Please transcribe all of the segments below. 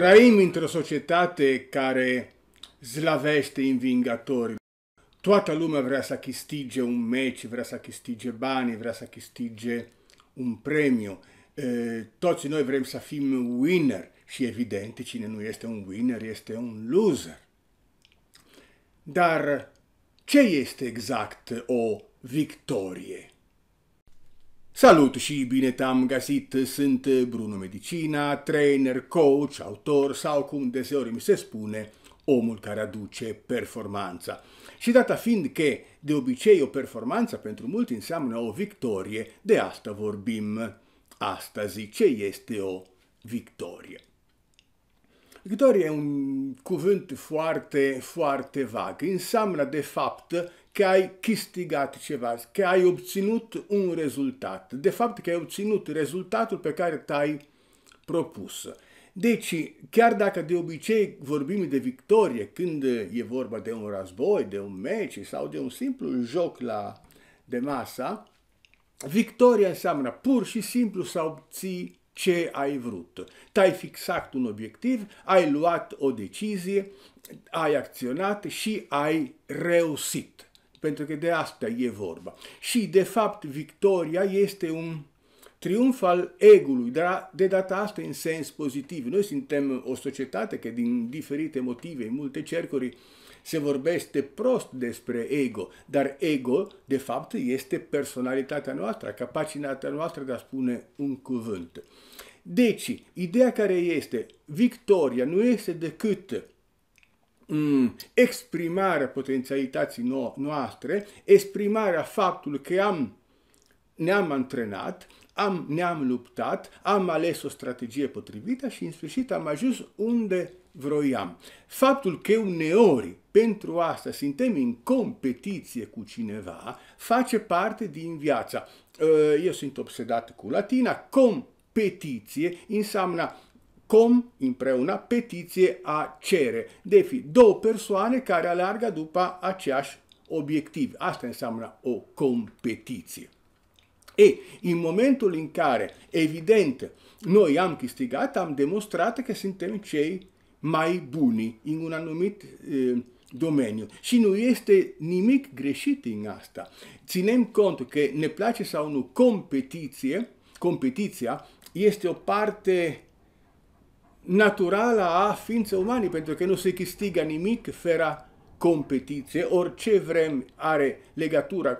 Trăim într-o societate care slavește învingătorii. Toată lumea vrea să câștige un meci, vrea să câștige bani, vrea să câștige un premiu. Toți noi vrem să fim winner și evident cine nu este un winner este un loser. Dar ce este exact o victorie? Salut și bine te-am găsit! Sunt Bruno Medicina, trainer, coach, autor sau cum deseori mi se spune, omul care aduce performanța. Și data fiind că de obicei o performanță pentru mulți înseamnă o victorie, de asta vorbim astăzi. Ce este o victorie? Victoria e un cuvânt foarte, foarte vag. Înseamnă, de fapt, că ai câștigat ceva, că ai obținut un rezultat. De fapt, că ai obținut rezultatul pe care te-ai propus. Deci, chiar dacă de obicei vorbim de victorie când e vorba de un război, de un meci sau de un simplu joc la, de masă, victoria înseamnă pur și simplu să obții ce ai vrut. Te-ai fixat un obiectiv, ai luat o decizie, ai acționat și ai reușit. Pentru că de asta e vorba. Și, de fapt, victoria este un triumf al egului, dar de data asta în sens pozitiv. Noi suntem o societate care, din diferite motive, în multe cercuri, uh, se vorbește prost despre ego, dar ego, de fapt, este personalitatea noastră, capacitatea noastră de a spune un cuvânt. Deci, ideea care este, victoria nu este decât mm, exprimarea potențialității no noastre, exprimarea faptului că am, ne-am antrenat, am, ne-am luptat, am ales o strategie potrivită și în sfârșit am ajuns unde vroiam. Faptul că uneori pentru asta suntem în competiție cu cineva face parte din viața. Uh, eu sunt obsedat cu latina, competiție înseamnă com împreună, petiție a cere. defi deci, două persoane care aleargă după aceeași obiectiv. Asta înseamnă o competiție. E in momentul în care, evident, noi am câștigat, am demonstrat că suntem cei mai buni în un anumit eh, domeniu. Și nu este nimic greșit în asta. Ținem cont că ne place sau nu competiție, competiția este o parte naturală a ființei umane, pentru că nu se câștigă nimic fără competiție, orice vrem are legătura,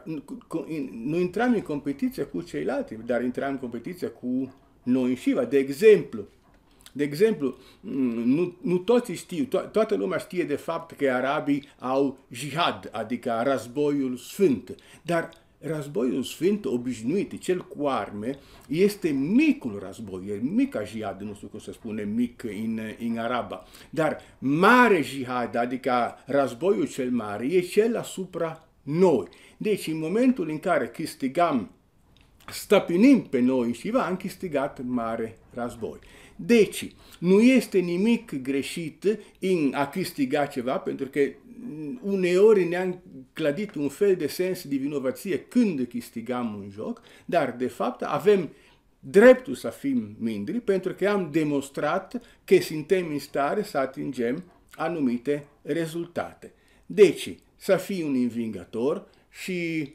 nu intram în competiție cu ceilalți, dar intram în competiție cu noi și De exemplu, de exemplu, mm, nu, nu toți știu, to- toată lumea știe de fapt că arabii au jihad, adică războiul sfânt, dar Războiul sfânt obișnuit, cel cu arme, este micul război, e mica jihad, nu știu cum se spune mic în, în araba. Dar mare jihad, adică războiul cel mare, e cel asupra noi. Deci în momentul în care câștigam stăpânim pe noi și va închistigat mare război. Deci, nu este nimic greșit în a câștiga ceva, pentru că uneori ne-am clădit un fel de sens de vinovăție când câștigam un joc, dar, de fapt, avem dreptul să fim mândri pentru că am demonstrat că suntem în stare să atingem anumite rezultate. Deci, să fii un invingător și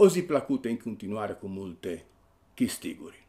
o zi plăcută în continuare cu multe câștiguri.